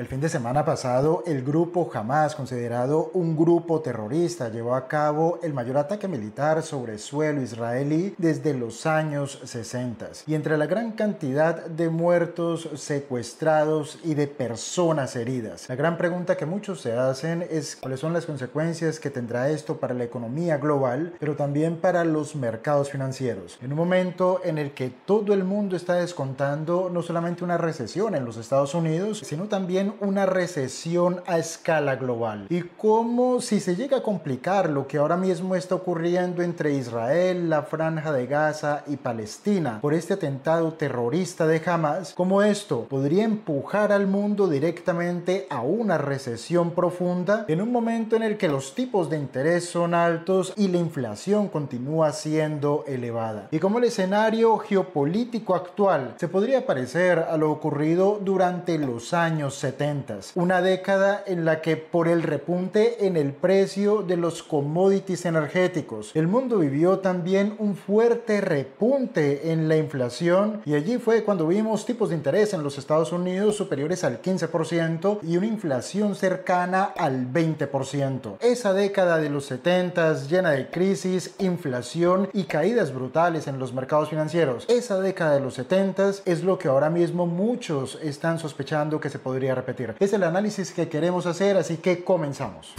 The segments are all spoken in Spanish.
El fin de semana pasado, el grupo Hamas, considerado un grupo terrorista, llevó a cabo el mayor ataque militar sobre suelo israelí desde los años 60. Y entre la gran cantidad de muertos, secuestrados y de personas heridas, la gran pregunta que muchos se hacen es cuáles son las consecuencias que tendrá esto para la economía global, pero también para los mercados financieros. En un momento en el que todo el mundo está descontando no solamente una recesión en los Estados Unidos, sino también una recesión a escala global. Y cómo si se llega a complicar lo que ahora mismo está ocurriendo entre Israel, la franja de Gaza y Palestina por este atentado terrorista de Hamas, como esto podría empujar al mundo directamente a una recesión profunda en un momento en el que los tipos de interés son altos y la inflación continúa siendo elevada. Y como el escenario geopolítico actual se podría parecer a lo ocurrido durante los años 70 una década en la que por el repunte en el precio de los commodities energéticos, el mundo vivió también un fuerte repunte en la inflación y allí fue cuando vimos tipos de interés en los Estados Unidos superiores al 15% y una inflación cercana al 20%. Esa década de los 70s llena de crisis, inflación y caídas brutales en los mercados financieros. Esa década de los 70s es lo que ahora mismo muchos están sospechando que se podría repetir. Es el análisis que queremos hacer, así que comenzamos.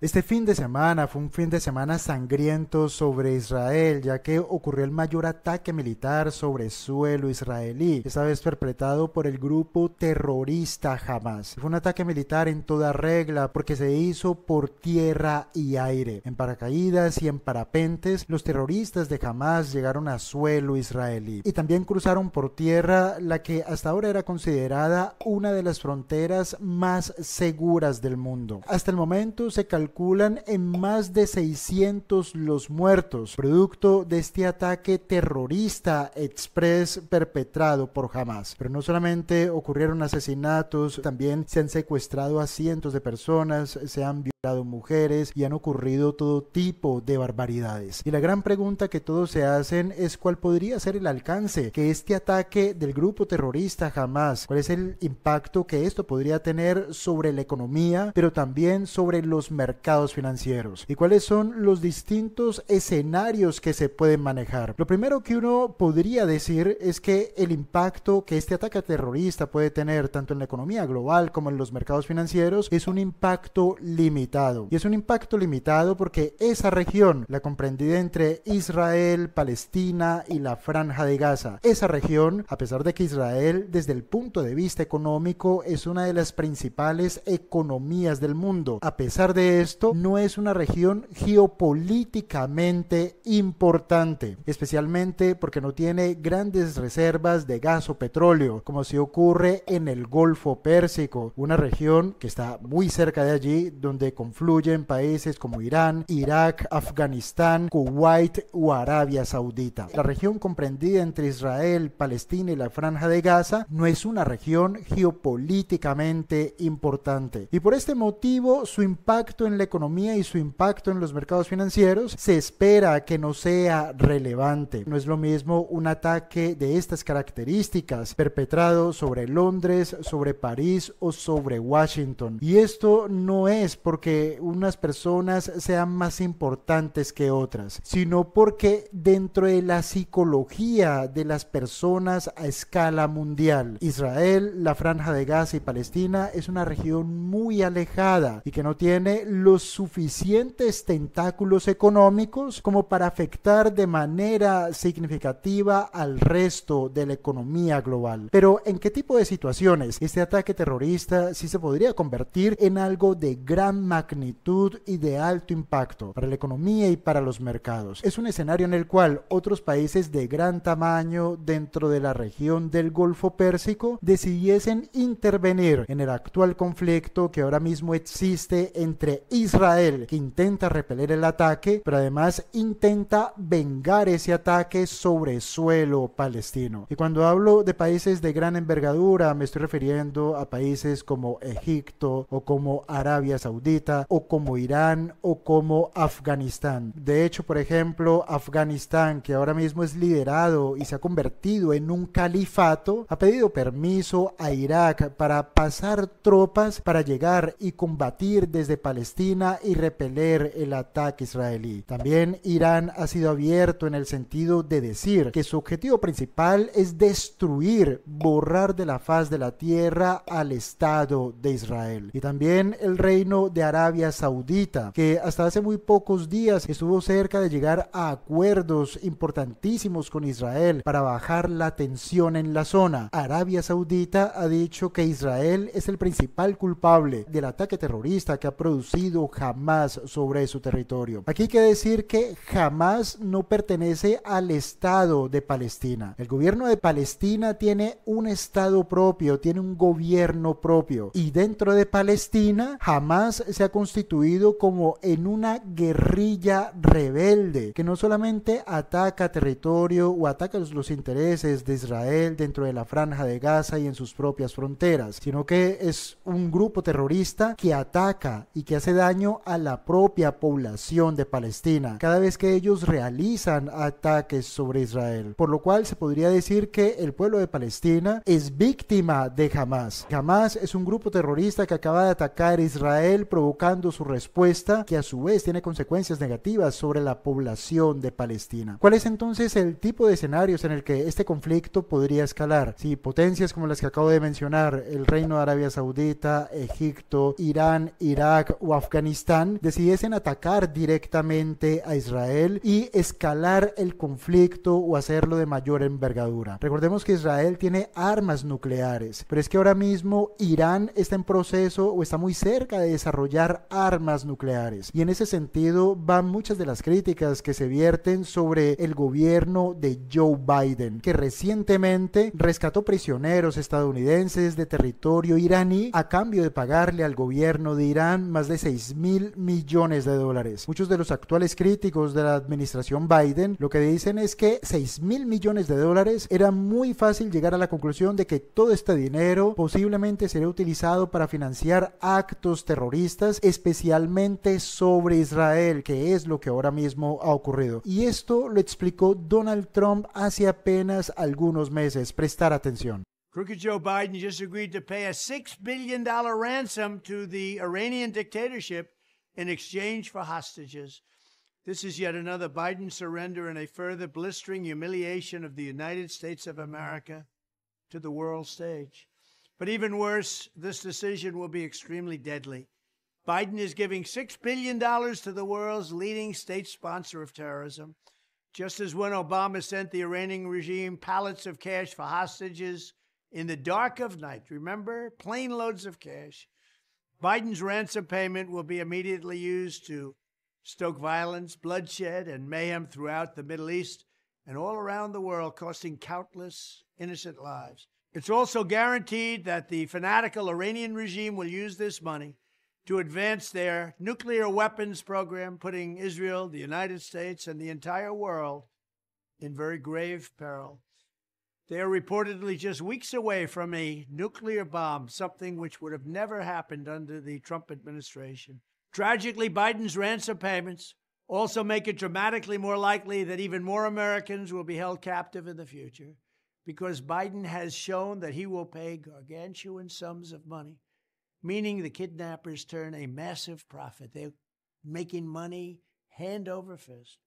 Este fin de semana fue un fin de semana sangriento sobre Israel, ya que ocurrió el mayor ataque militar sobre suelo israelí, esta vez perpetrado por el grupo terrorista Hamas. Fue un ataque militar en toda regla porque se hizo por tierra y aire. En paracaídas y en parapentes, los terroristas de Hamas llegaron a suelo israelí y también cruzaron por tierra la que hasta ahora era considerada una de las fronteras más seguras del mundo. Hasta el momento se calculó calculan en más de 600 los muertos, producto de este ataque terrorista express perpetrado por jamás. Pero no solamente ocurrieron asesinatos, también se han secuestrado a cientos de personas, se han violado mujeres y han ocurrido todo tipo de barbaridades. Y la gran pregunta que todos se hacen es cuál podría ser el alcance que este ataque del grupo terrorista jamás, cuál es el impacto que esto podría tener sobre la economía, pero también sobre los mercados financieros y cuáles son los distintos escenarios que se pueden manejar. Lo primero que uno podría decir es que el impacto que este ataque terrorista puede tener tanto en la economía global como en los mercados financieros es un impacto limitado. Y es un impacto limitado porque esa región, la comprendida entre Israel, Palestina y la Franja de Gaza, esa región, a pesar de que Israel desde el punto de vista económico es una de las principales economías del mundo, a pesar de eso, esto no es una región geopolíticamente importante, especialmente porque no tiene grandes reservas de gas o petróleo, como si ocurre en el Golfo Pérsico, una región que está muy cerca de allí, donde confluyen países como Irán, Irak, Afganistán, Kuwait o Arabia Saudita. La región comprendida entre Israel, Palestina y la Franja de Gaza no es una región geopolíticamente importante. Y por este motivo, su impacto en la economía y su impacto en los mercados financieros se espera que no sea relevante. No es lo mismo un ataque de estas características perpetrado sobre Londres, sobre París o sobre Washington. Y esto no es porque unas personas sean más importantes que otras, sino porque dentro de la psicología de las personas a escala mundial, Israel, la franja de Gaza y Palestina es una región muy alejada y que no tiene suficientes tentáculos económicos como para afectar de manera significativa al resto de la economía global. Pero ¿en qué tipo de situaciones este ataque terrorista sí se podría convertir en algo de gran magnitud y de alto impacto para la economía y para los mercados? Es un escenario en el cual otros países de gran tamaño dentro de la región del Golfo Pérsico decidiesen intervenir en el actual conflicto que ahora mismo existe entre Israel, que intenta repeler el ataque, pero además intenta vengar ese ataque sobre suelo palestino. Y cuando hablo de países de gran envergadura, me estoy refiriendo a países como Egipto o como Arabia Saudita o como Irán o como Afganistán. De hecho, por ejemplo, Afganistán, que ahora mismo es liderado y se ha convertido en un califato, ha pedido permiso a Irak para pasar tropas para llegar y combatir desde Palestina y repeler el ataque israelí. También Irán ha sido abierto en el sentido de decir que su objetivo principal es destruir, borrar de la faz de la tierra al Estado de Israel. Y también el reino de Arabia Saudita, que hasta hace muy pocos días estuvo cerca de llegar a acuerdos importantísimos con Israel para bajar la tensión en la zona. Arabia Saudita ha dicho que Israel es el principal culpable del ataque terrorista que ha producido jamás sobre su territorio. Aquí hay que decir que jamás no pertenece al Estado de Palestina. El gobierno de Palestina tiene un Estado propio, tiene un gobierno propio. Y dentro de Palestina jamás se ha constituido como en una guerrilla rebelde que no solamente ataca territorio o ataca los intereses de Israel dentro de la franja de Gaza y en sus propias fronteras, sino que es un grupo terrorista que ataca y que hace daño a la propia población de Palestina cada vez que ellos realizan ataques sobre Israel, por lo cual se podría decir que el pueblo de Palestina es víctima de Hamas. Hamas es un grupo terrorista que acaba de atacar Israel provocando su respuesta que a su vez tiene consecuencias negativas sobre la población de Palestina. ¿Cuál es entonces el tipo de escenarios en el que este conflicto podría escalar? Si potencias como las que acabo de mencionar, el Reino de Arabia Saudita, Egipto, Irán, Irak o Afganistán, Afganistán decidiesen atacar directamente a Israel y escalar el conflicto o hacerlo de mayor envergadura. Recordemos que Israel tiene armas nucleares, pero es que ahora mismo Irán está en proceso o está muy cerca de desarrollar armas nucleares. Y en ese sentido van muchas de las críticas que se vierten sobre el gobierno de Joe Biden, que recientemente rescató prisioneros estadounidenses de territorio iraní a cambio de pagarle al gobierno de Irán más de 6 mil millones de dólares. Muchos de los actuales críticos de la administración Biden lo que dicen es que 6 mil millones de dólares era muy fácil llegar a la conclusión de que todo este dinero posiblemente sería utilizado para financiar actos terroristas, especialmente sobre Israel, que es lo que ahora mismo ha ocurrido. Y esto lo explicó Donald Trump hace apenas algunos meses. Prestar atención. Crooked Joe Biden just agreed to pay a $6 billion ransom to the Iranian dictatorship in exchange for hostages. This is yet another Biden surrender and a further blistering humiliation of the United States of America to the world stage. But even worse, this decision will be extremely deadly. Biden is giving $6 billion to the world's leading state sponsor of terrorism. Just as when Obama sent the Iranian regime pallets of cash for hostages, in the dark of night. Remember, plane loads of cash. Biden's ransom payment will be immediately used to stoke violence, bloodshed, and mayhem throughout the Middle East and all around the world, costing countless innocent lives. It's also guaranteed that the fanatical Iranian regime will use this money to advance their nuclear weapons program, putting Israel, the United States, and the entire world in very grave peril. They are reportedly just weeks away from a nuclear bomb, something which would have never happened under the Trump administration. Tragically, Biden's ransom payments also make it dramatically more likely that even more Americans will be held captive in the future because Biden has shown that he will pay gargantuan sums of money, meaning the kidnappers turn a massive profit. They're making money hand over fist.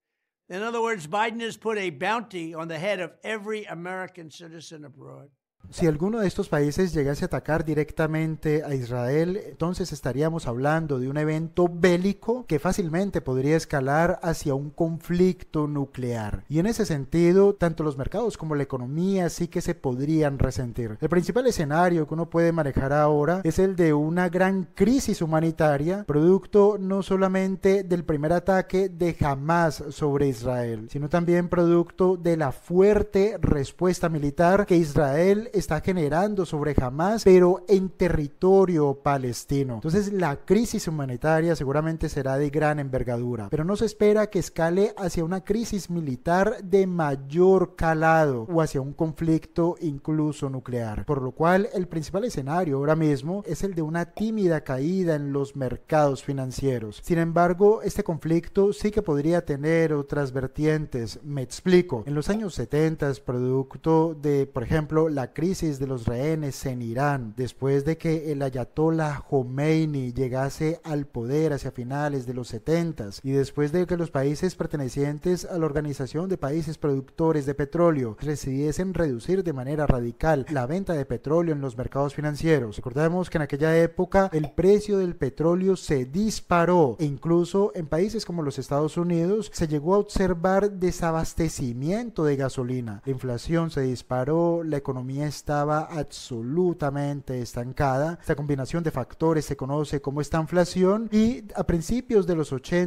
In other words, Biden has put a bounty on the head of every American citizen abroad. Si alguno de estos países llegase a atacar directamente a Israel, entonces estaríamos hablando de un evento bélico que fácilmente podría escalar hacia un conflicto nuclear. Y en ese sentido, tanto los mercados como la economía sí que se podrían resentir. El principal escenario que uno puede manejar ahora es el de una gran crisis humanitaria, producto no solamente del primer ataque de Hamas sobre Israel, sino también producto de la fuerte respuesta militar que Israel está generando sobre jamás pero en territorio palestino. Entonces la crisis humanitaria seguramente será de gran envergadura, pero no se espera que escale hacia una crisis militar de mayor calado o hacia un conflicto incluso nuclear, por lo cual el principal escenario ahora mismo es el de una tímida caída en los mercados financieros. Sin embargo, este conflicto sí que podría tener otras vertientes. Me explico. En los años 70, producto de, por ejemplo, la crisis de los rehenes en Irán, después de que el ayatollah Khomeini llegase al poder hacia finales de los 70 y después de que los países pertenecientes a la Organización de Países Productores de Petróleo decidiesen reducir de manera radical la venta de petróleo en los mercados financieros. Recordemos que en aquella época el precio del petróleo se disparó e incluso en países como los Estados Unidos se llegó a observar desabastecimiento de gasolina. La inflación se disparó, la economía estaba absolutamente estancada. Esta combinación de factores se conoce como estanflación y a principios de los 80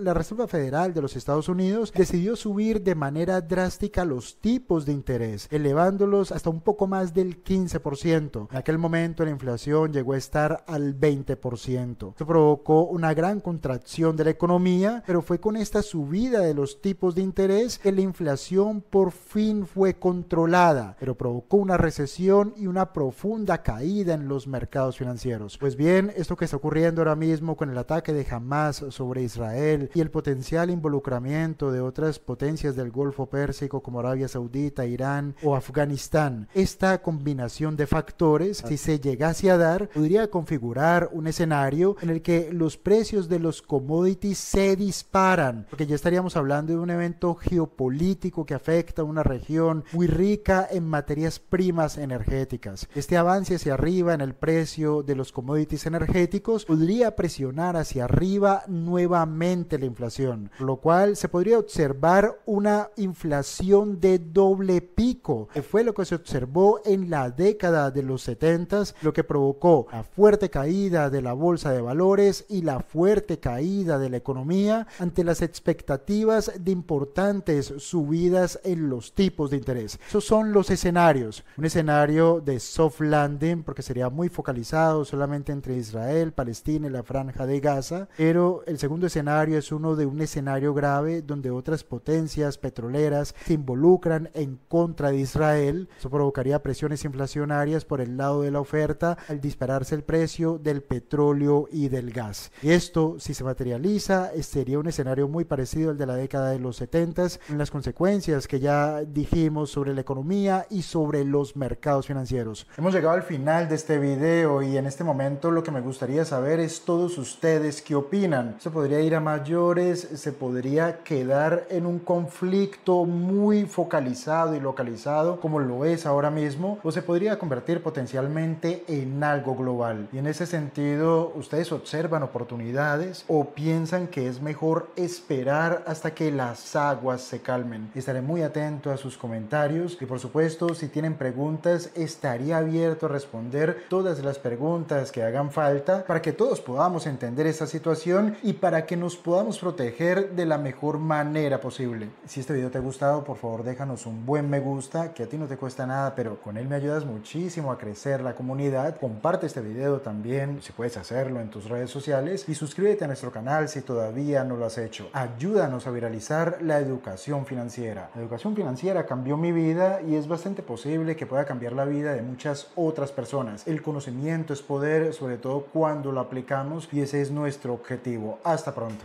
la Reserva Federal de los Estados Unidos decidió subir de manera drástica los tipos de interés, elevándolos hasta un poco más del 15%. En aquel momento la inflación llegó a estar al 20%. Esto provocó una gran contracción de la economía, pero fue con esta subida de los tipos de interés que la inflación por fin fue controlada, pero provocó una recesión recesión y una profunda caída en los mercados financieros. Pues bien, esto que está ocurriendo ahora mismo con el ataque de Hamas sobre Israel y el potencial involucramiento de otras potencias del Golfo Pérsico como Arabia Saudita, Irán o Afganistán, esta combinación de factores, si se llegase a dar, podría configurar un escenario en el que los precios de los commodities se disparan, porque ya estaríamos hablando de un evento geopolítico que afecta a una región muy rica en materias primas energéticas. Este avance hacia arriba en el precio de los commodities energéticos podría presionar hacia arriba nuevamente la inflación, lo cual se podría observar una inflación de doble pico, que fue lo que se observó en la década de los 70, lo que provocó la fuerte caída de la bolsa de valores y la fuerte caída de la economía ante las expectativas de importantes subidas en los tipos de interés. Esos son los escenarios. Un escenario de soft landing porque sería muy focalizado solamente entre Israel, Palestina y la franja de Gaza, pero el segundo escenario es uno de un escenario grave donde otras potencias petroleras se involucran en contra de Israel. Eso provocaría presiones inflacionarias por el lado de la oferta al dispararse el precio del petróleo y del gas. Y esto, si se materializa, sería un escenario muy parecido al de la década de los 70, en las consecuencias que ya dijimos sobre la economía y sobre los mercados financieros. Hemos llegado al final de este video y en este momento lo que me gustaría saber es todos ustedes qué opinan. Se podría ir a mayores, se podría quedar en un conflicto muy focalizado y localizado como lo es ahora mismo o se podría convertir potencialmente en algo global. Y en ese sentido, ¿ustedes observan oportunidades o piensan que es mejor esperar hasta que las aguas se calmen? Estaré muy atento a sus comentarios y por supuesto si tienen preguntas estaría abierto a responder todas las preguntas que hagan falta para que todos podamos entender esta situación y para que nos podamos proteger de la mejor manera posible. Si este video te ha gustado, por favor déjanos un buen me gusta, que a ti no te cuesta nada, pero con él me ayudas muchísimo a crecer la comunidad. Comparte este video también, si puedes hacerlo en tus redes sociales, y suscríbete a nuestro canal si todavía no lo has hecho. Ayúdanos a viralizar la educación financiera. La educación financiera cambió mi vida y es bastante posible que pueda cambiar la vida de muchas otras personas. El conocimiento es poder, sobre todo cuando lo aplicamos y ese es nuestro objetivo. Hasta pronto.